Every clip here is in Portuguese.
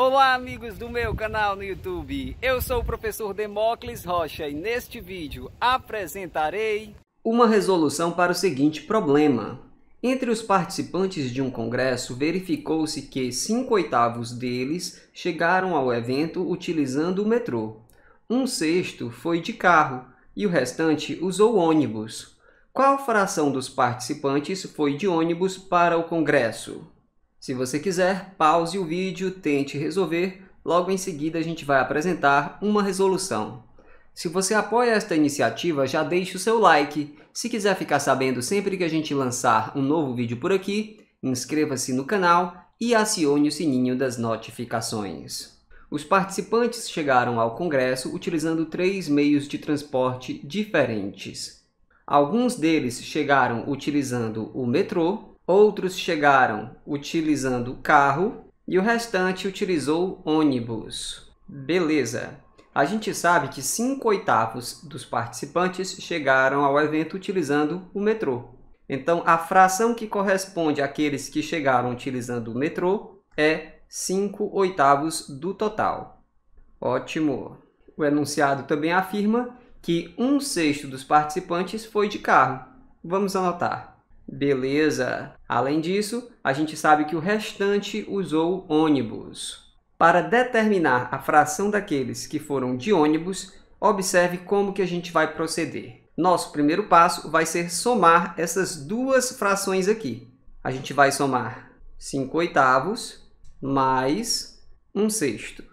Olá amigos do meu canal no YouTube, eu sou o professor Demócles Rocha e neste vídeo apresentarei uma resolução para o seguinte problema. Entre os participantes de um congresso, verificou-se que 5 oitavos deles chegaram ao evento utilizando o metrô. Um sexto foi de carro e o restante usou ônibus. Qual fração dos participantes foi de ônibus para o congresso? Se você quiser, pause o vídeo, tente resolver, logo em seguida a gente vai apresentar uma resolução. Se você apoia esta iniciativa, já deixe o seu like. Se quiser ficar sabendo sempre que a gente lançar um novo vídeo por aqui, inscreva-se no canal e acione o sininho das notificações. Os participantes chegaram ao Congresso utilizando três meios de transporte diferentes. Alguns deles chegaram utilizando o metrô, Outros chegaram utilizando carro e o restante utilizou ônibus. Beleza. A gente sabe que 5 oitavos dos participantes chegaram ao evento utilizando o metrô. Então, a fração que corresponde àqueles que chegaram utilizando o metrô é 5 oitavos do total. Ótimo! O enunciado também afirma que um sexto dos participantes foi de carro. Vamos anotar. Beleza. Além disso, a gente sabe que o restante usou ônibus. Para determinar a fração daqueles que foram de ônibus, observe como que a gente vai proceder. Nosso primeiro passo vai ser somar essas duas frações aqui. A gente vai somar 5 oitavos mais 1 um sexto.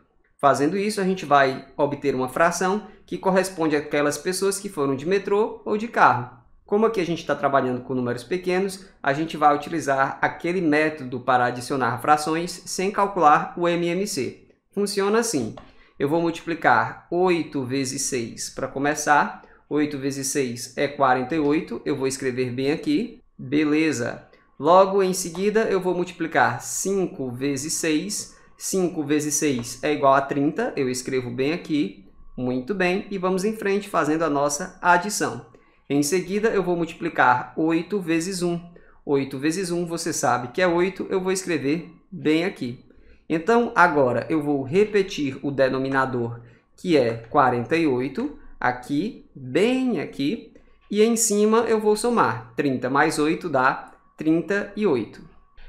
Fazendo isso, a gente vai obter uma fração que corresponde àquelas pessoas que foram de metrô ou de carro. Como aqui a gente está trabalhando com números pequenos, a gente vai utilizar aquele método para adicionar frações sem calcular o MMC. Funciona assim. Eu vou multiplicar 8 vezes 6 para começar. 8 vezes 6 é 48, eu vou escrever bem aqui. Beleza. Logo em seguida, eu vou multiplicar 5 vezes 6. 5 vezes 6 é igual a 30, eu escrevo bem aqui. Muito bem, e vamos em frente fazendo a nossa adição. Em seguida, eu vou multiplicar 8 vezes 1. 8 vezes 1, você sabe que é 8, eu vou escrever bem aqui. Então, agora, eu vou repetir o denominador, que é 48, aqui, bem aqui. E em cima, eu vou somar. 30 mais 8 dá 38.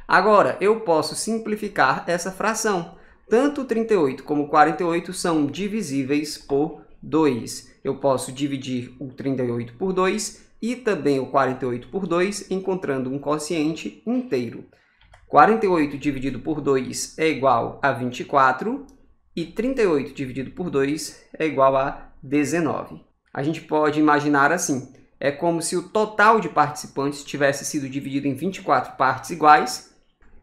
Agora, eu posso simplificar essa fração. Tanto 38 como 48 são divisíveis por 2, eu posso dividir o 38 por 2 e também o 48 por 2, encontrando um quociente inteiro. 48 dividido por 2 é igual a 24 e 38 dividido por 2 é igual a 19. A gente pode imaginar assim, é como se o total de participantes tivesse sido dividido em 24 partes iguais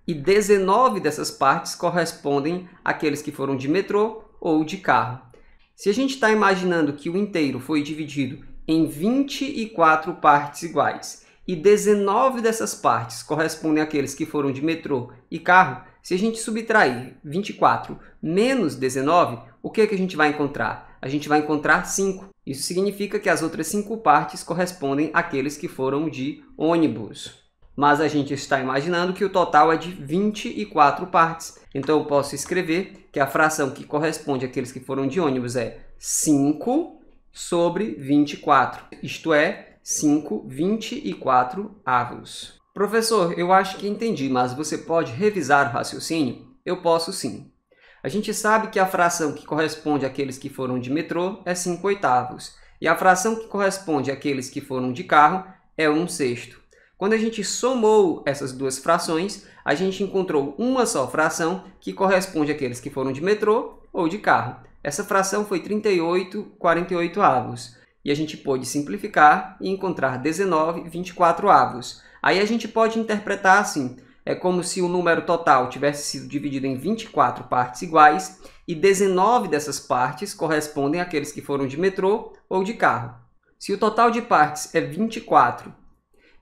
e 19 dessas partes correspondem àqueles que foram de metrô ou de carro. Se a gente está imaginando que o inteiro foi dividido em 24 partes iguais e 19 dessas partes correspondem àqueles que foram de metrô e carro, se a gente subtrair 24 menos 19, o que, é que a gente vai encontrar? A gente vai encontrar 5. Isso significa que as outras 5 partes correspondem àqueles que foram de ônibus mas a gente está imaginando que o total é de 24 partes. Então eu posso escrever que a fração que corresponde àqueles que foram de ônibus é 5 sobre 24, isto é, 5, 24 avos. Professor, eu acho que entendi, mas você pode revisar o raciocínio? Eu posso sim. A gente sabe que a fração que corresponde àqueles que foram de metrô é 5 oitavos, e a fração que corresponde àqueles que foram de carro é 1 um sexto. Quando a gente somou essas duas frações, a gente encontrou uma só fração que corresponde àqueles que foram de metrô ou de carro. Essa fração foi 38 48 avos. E a gente pôde simplificar e encontrar 19 24 avos. Aí a gente pode interpretar assim, é como se o número total tivesse sido dividido em 24 partes iguais e 19 dessas partes correspondem àqueles que foram de metrô ou de carro. Se o total de partes é 24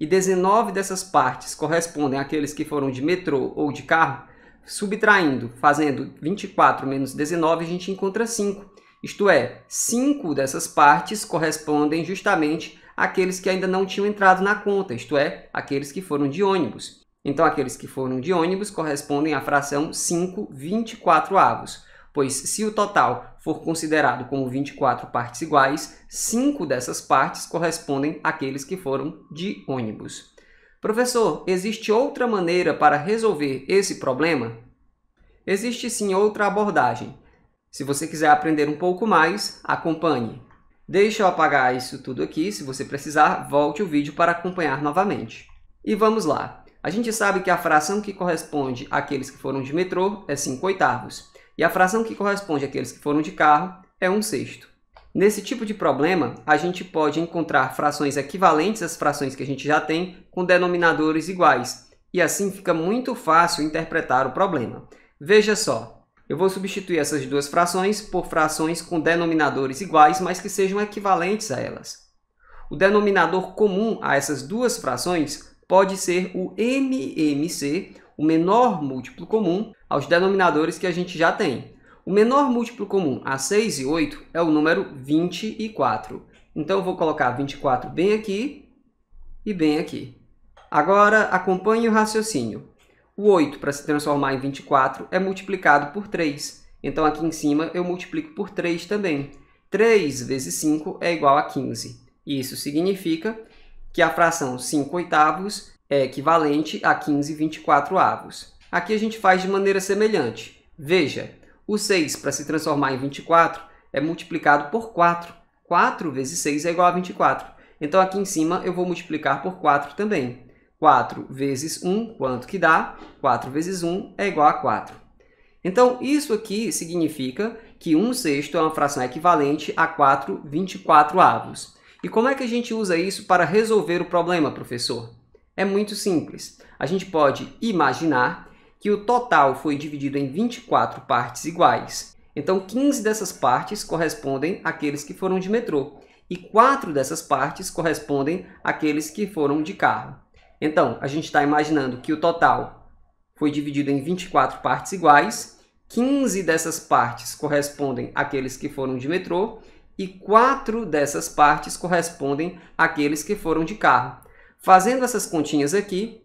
e 19 dessas partes correspondem àqueles que foram de metrô ou de carro, subtraindo, fazendo 24 menos 19, a gente encontra 5. Isto é, 5 dessas partes correspondem justamente àqueles que ainda não tinham entrado na conta, isto é, aqueles que foram de ônibus. Então, aqueles que foram de ônibus correspondem à fração 5 24 avos pois se o total for considerado como 24 partes iguais, 5 dessas partes correspondem àqueles que foram de ônibus. Professor, existe outra maneira para resolver esse problema? Existe sim outra abordagem. Se você quiser aprender um pouco mais, acompanhe. Deixa eu apagar isso tudo aqui, se você precisar, volte o vídeo para acompanhar novamente. E vamos lá. A gente sabe que a fração que corresponde àqueles que foram de metrô é 5 oitavos e a fração que corresponde àqueles que foram de carro é 1 sexto. Nesse tipo de problema, a gente pode encontrar frações equivalentes às frações que a gente já tem com denominadores iguais, e assim fica muito fácil interpretar o problema. Veja só, eu vou substituir essas duas frações por frações com denominadores iguais, mas que sejam equivalentes a elas. O denominador comum a essas duas frações pode ser o MMC, o menor múltiplo comum aos denominadores que a gente já tem. O menor múltiplo comum a 6 e 8 é o número 24. Então eu vou colocar 24 bem aqui e bem aqui. Agora acompanhe o raciocínio. O 8 para se transformar em 24 é multiplicado por 3. Então aqui em cima eu multiplico por 3 também. 3 vezes 5 é igual a 15. Isso significa que a fração 5 oitavos é equivalente a 15 24 avos. Aqui a gente faz de maneira semelhante. Veja, o 6 para se transformar em 24 é multiplicado por 4. 4 vezes 6 é igual a 24. Então aqui em cima eu vou multiplicar por 4 também. 4 vezes 1, quanto que dá? 4 vezes 1 é igual a 4. Então, isso aqui significa que 1 sexto é uma fração equivalente a 4 24 avos. E como é que a gente usa isso para resolver o problema, professor? É muito simples. A gente pode imaginar que o total foi dividido em 24 partes iguais. Então, 15 dessas partes correspondem àqueles que foram de metrô e 4 dessas partes correspondem àqueles que foram de carro. Então, a gente está imaginando que o total foi dividido em 24 partes iguais, 15 dessas partes correspondem àqueles que foram de metrô e 4 dessas partes correspondem àqueles que foram de carro. Fazendo essas continhas aqui,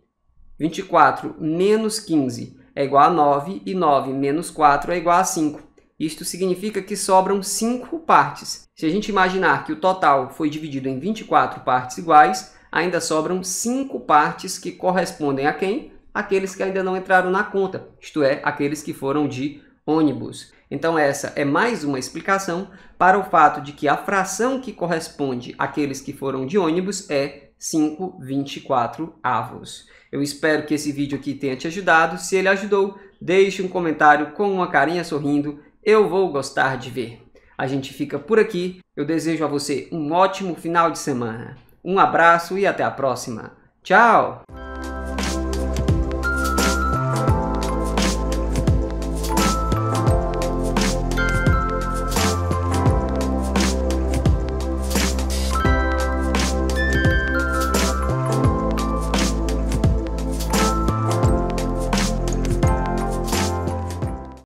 24 menos 15 é igual a 9 e 9 menos 4 é igual a 5. Isto significa que sobram 5 partes. Se a gente imaginar que o total foi dividido em 24 partes iguais, ainda sobram 5 partes que correspondem a quem? Aqueles que ainda não entraram na conta, isto é, aqueles que foram de ônibus. Então, essa é mais uma explicação para o fato de que a fração que corresponde àqueles que foram de ônibus é 5,24 avos. Eu espero que esse vídeo aqui tenha te ajudado. Se ele ajudou, deixe um comentário com uma carinha sorrindo. Eu vou gostar de ver. A gente fica por aqui. Eu desejo a você um ótimo final de semana. Um abraço e até a próxima. Tchau!